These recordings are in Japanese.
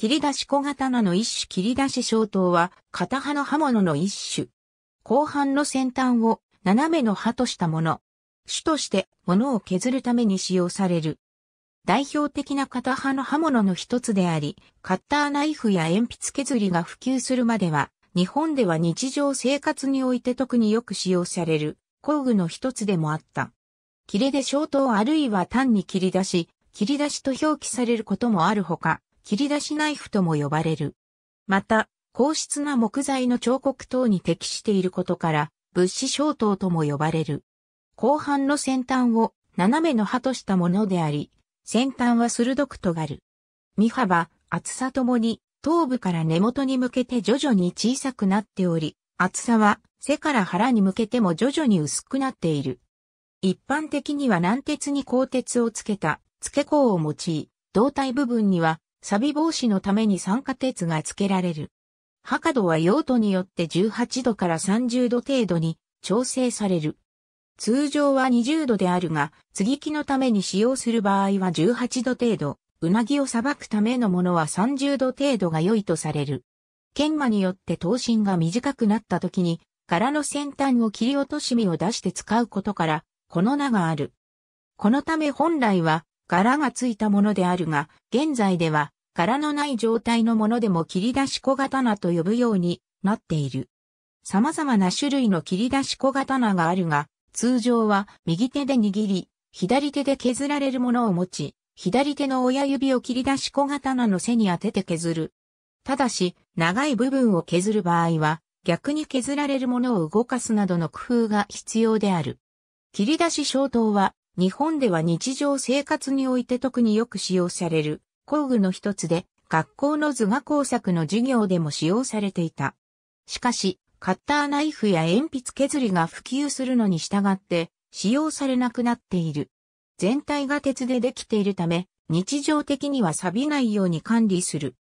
切り出し小刀の一種切り出し小刀は、片刃の刃物の一種。後半の先端を斜めの刃としたもの。種として物を削るために使用される。代表的な片刃の刃物の一つであり、カッターナイフや鉛筆削りが普及するまでは、日本では日常生活において特によく使用される工具の一つでもあった。切れで小刀あるいは単に切り出し、切り出しと表記されることもあるほか、切り出しナイフとも呼ばれる。また、硬質な木材の彫刻等に適していることから、物資小刀とも呼ばれる。後半の先端を斜めの刃としたものであり、先端は鋭く尖る。身幅、厚さともに、頭部から根元に向けて徐々に小さくなっており、厚さは背から腹に向けても徐々に薄くなっている。一般的には軟鉄に鋼鉄をつけた付け甲を用い、胴体部分には錆防止のために酸化鉄が付けられる。墓度は用途によって18度から30度程度に調整される。通常は20度であるが、継ぎ木のために使用する場合は18度程度、うなぎをばくためのものは30度程度が良いとされる。研磨によって刀身が短くなった時に、柄の先端を切り落とし身を出して使うことから、この名がある。このため本来は柄がついたものであるが、現在では柄のない状態のものでも切り出し小刀と呼ぶようになっている。様々な種類の切り出し小刀があるが、通常は右手で握り、左手で削られるものを持ち、左手の親指を切り出し小刀の背に当てて削る。ただし、長い部分を削る場合は、逆に削られるものを動かすなどの工夫が必要である。切り出し小刀は、日本では日常生活において特によく使用される工具の一つで、学校の図画工作の授業でも使用されていた。しかし、カッターナイフや鉛筆削りが普及するのに従って使用されなくなっている。全体が鉄でできているため、日常的には錆びないように管理する。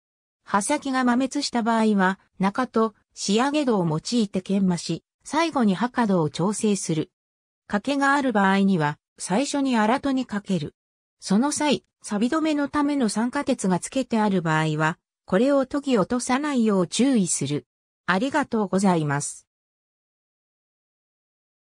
刃先が摩滅した場合は、中と仕上げ度を用いて研磨し、最後に刃角を調整する。欠けがある場合には、最初に荒戸にかける。その際、錆止めのための酸化鉄がつけてある場合は、これを研ぎ落とさないよう注意する。ありがとうございます。